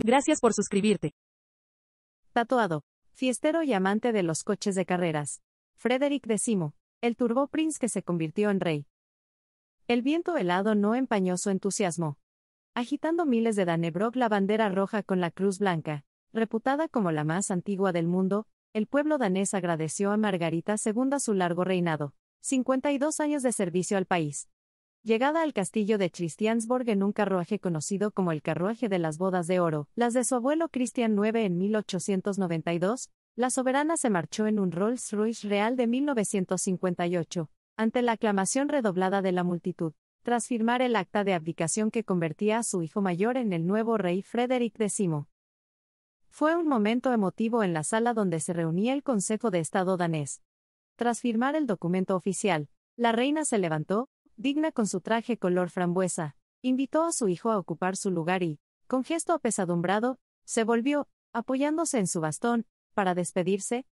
Gracias por suscribirte. Tatuado. Fiestero y amante de los coches de carreras. Frederick X, el Turbo Prince que se convirtió en rey. El viento helado no empañó su entusiasmo. Agitando miles de danebrog la bandera roja con la cruz blanca, reputada como la más antigua del mundo, el pueblo danés agradeció a Margarita II su largo reinado, 52 años de servicio al país. Llegada al castillo de Christiansborg en un carruaje conocido como el carruaje de las bodas de oro, las de su abuelo Christian IX en 1892, la soberana se marchó en un Rolls-Royce real de 1958, ante la aclamación redoblada de la multitud, tras firmar el acta de abdicación que convertía a su hijo mayor en el nuevo rey Frederick X. Fue un momento emotivo en la sala donde se reunía el Consejo de Estado danés. Tras firmar el documento oficial, la reina se levantó, digna con su traje color frambuesa, invitó a su hijo a ocupar su lugar y, con gesto apesadumbrado, se volvió, apoyándose en su bastón, para despedirse.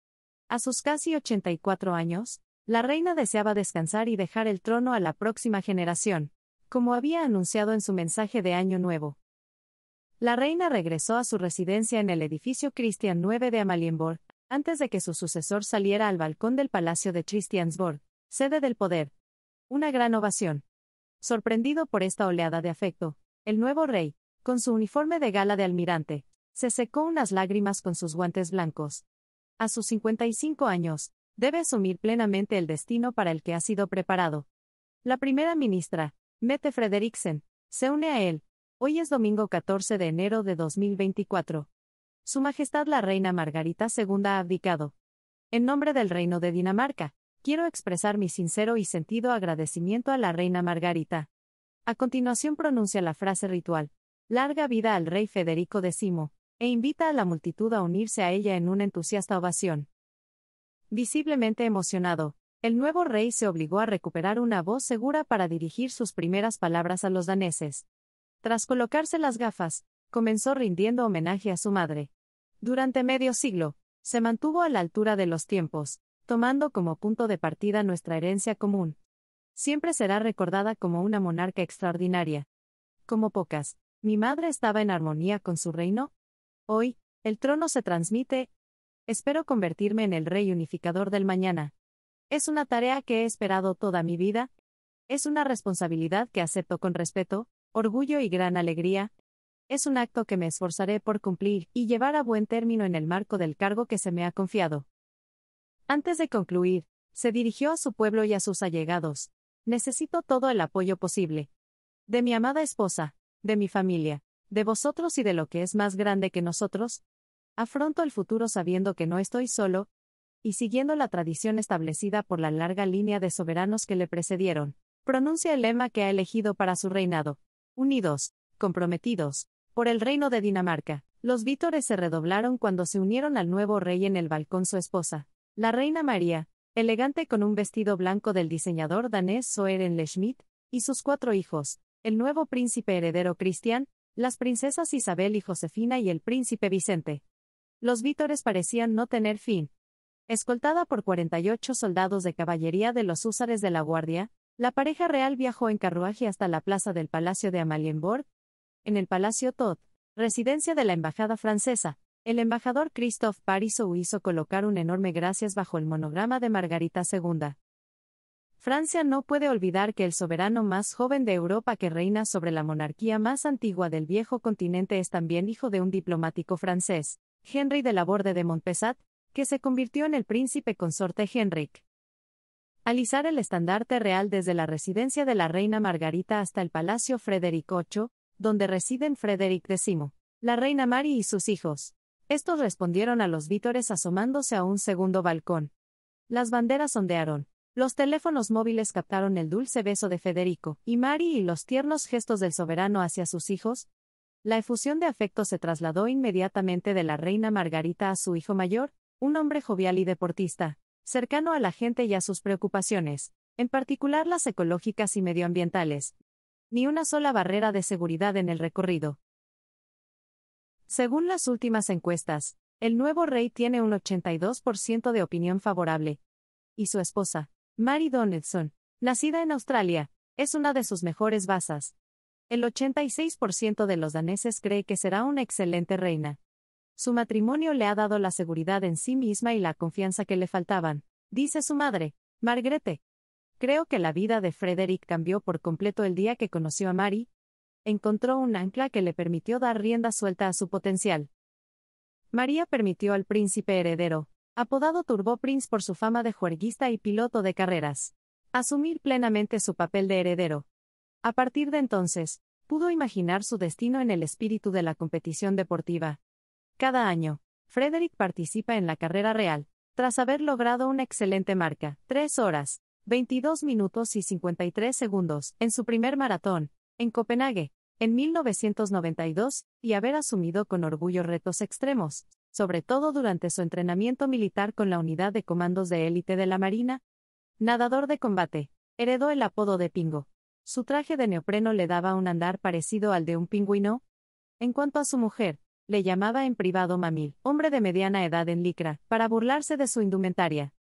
A sus casi 84 años, la reina deseaba descansar y dejar el trono a la próxima generación, como había anunciado en su mensaje de Año Nuevo. La reina regresó a su residencia en el edificio Christian 9 de Amalienborg, antes de que su sucesor saliera al balcón del Palacio de Christiansborg, sede del poder, una gran ovación. Sorprendido por esta oleada de afecto, el nuevo rey, con su uniforme de gala de almirante, se secó unas lágrimas con sus guantes blancos. A sus 55 años, debe asumir plenamente el destino para el que ha sido preparado. La primera ministra, Mette Frederiksen, se une a él. Hoy es domingo 14 de enero de 2024. Su Majestad la Reina Margarita II ha abdicado. En nombre del Reino de Dinamarca, quiero expresar mi sincero y sentido agradecimiento a la reina Margarita. A continuación pronuncia la frase ritual, larga vida al rey Federico X, e invita a la multitud a unirse a ella en una entusiasta ovación. Visiblemente emocionado, el nuevo rey se obligó a recuperar una voz segura para dirigir sus primeras palabras a los daneses. Tras colocarse las gafas, comenzó rindiendo homenaje a su madre. Durante medio siglo, se mantuvo a la altura de los tiempos, tomando como punto de partida nuestra herencia común. Siempre será recordada como una monarca extraordinaria. Como pocas, mi madre estaba en armonía con su reino. Hoy, el trono se transmite. Espero convertirme en el rey unificador del mañana. Es una tarea que he esperado toda mi vida. Es una responsabilidad que acepto con respeto, orgullo y gran alegría. Es un acto que me esforzaré por cumplir y llevar a buen término en el marco del cargo que se me ha confiado. Antes de concluir, se dirigió a su pueblo y a sus allegados. Necesito todo el apoyo posible. De mi amada esposa, de mi familia, de vosotros y de lo que es más grande que nosotros. Afronto el futuro sabiendo que no estoy solo, y siguiendo la tradición establecida por la larga línea de soberanos que le precedieron, pronuncia el lema que ha elegido para su reinado. Unidos, comprometidos, por el reino de Dinamarca. Los vítores se redoblaron cuando se unieron al nuevo rey en el balcón su esposa, la reina María, elegante con un vestido blanco del diseñador danés Soeren Schmidt, y sus cuatro hijos, el nuevo príncipe heredero Cristian, las princesas Isabel y Josefina y el príncipe Vicente. Los vítores parecían no tener fin. Escoltada por 48 soldados de caballería de los húsares de la Guardia, la pareja real viajó en carruaje hasta la plaza del Palacio de Amalienborg. En el Palacio Todd, residencia de la embajada francesa, el embajador Christophe Parisou hizo colocar un enorme gracias bajo el monograma de Margarita II. Francia no puede olvidar que el soberano más joven de Europa que reina sobre la monarquía más antigua del viejo continente es también hijo de un diplomático francés, Henry de la Borde de Montpesat, que se convirtió en el príncipe consorte Henrik. Alisar el estandarte real desde la residencia de la reina Margarita hasta el Palacio Frederick VIII, donde residen Frederick X, la reina Mary y sus hijos, estos respondieron a los vítores asomándose a un segundo balcón. Las banderas ondearon. Los teléfonos móviles captaron el dulce beso de Federico y Mari y los tiernos gestos del soberano hacia sus hijos. La efusión de afecto se trasladó inmediatamente de la reina Margarita a su hijo mayor, un hombre jovial y deportista, cercano a la gente y a sus preocupaciones, en particular las ecológicas y medioambientales. Ni una sola barrera de seguridad en el recorrido. Según las últimas encuestas, el nuevo rey tiene un 82% de opinión favorable. Y su esposa, Mary Donaldson, nacida en Australia, es una de sus mejores bazas. El 86% de los daneses cree que será una excelente reina. Su matrimonio le ha dado la seguridad en sí misma y la confianza que le faltaban, dice su madre, Margrete. Creo que la vida de Frederick cambió por completo el día que conoció a Mary, encontró un ancla que le permitió dar rienda suelta a su potencial. María permitió al príncipe heredero, apodado Turbo Prince por su fama de juerguista y piloto de carreras, asumir plenamente su papel de heredero. A partir de entonces, pudo imaginar su destino en el espíritu de la competición deportiva. Cada año, Frederick participa en la carrera real, tras haber logrado una excelente marca, 3 horas, 22 minutos y 53 segundos, en su primer maratón, en Copenhague, en 1992, y haber asumido con orgullo retos extremos, sobre todo durante su entrenamiento militar con la unidad de comandos de élite de la Marina. Nadador de combate, heredó el apodo de Pingo. Su traje de neopreno le daba un andar parecido al de un pingüino. En cuanto a su mujer, le llamaba en privado Mamil, hombre de mediana edad en licra, para burlarse de su indumentaria.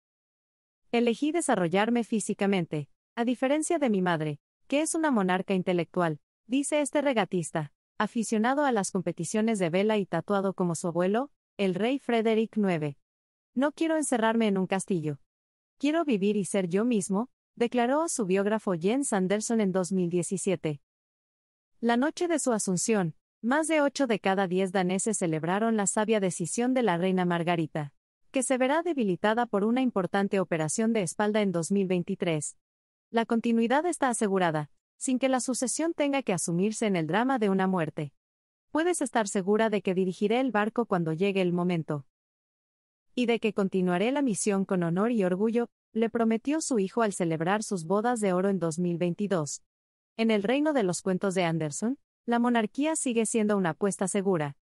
Elegí desarrollarme físicamente, a diferencia de mi madre, que es una monarca intelectual, dice este regatista, aficionado a las competiciones de vela y tatuado como su abuelo, el rey Frederick IX. No quiero encerrarme en un castillo. Quiero vivir y ser yo mismo, declaró a su biógrafo Jens Anderson en 2017. La noche de su asunción, más de ocho de cada diez daneses celebraron la sabia decisión de la reina Margarita, que se verá debilitada por una importante operación de espalda en 2023. La continuidad está asegurada, sin que la sucesión tenga que asumirse en el drama de una muerte. Puedes estar segura de que dirigiré el barco cuando llegue el momento. Y de que continuaré la misión con honor y orgullo, le prometió su hijo al celebrar sus bodas de oro en 2022. En el reino de los cuentos de Anderson, la monarquía sigue siendo una apuesta segura.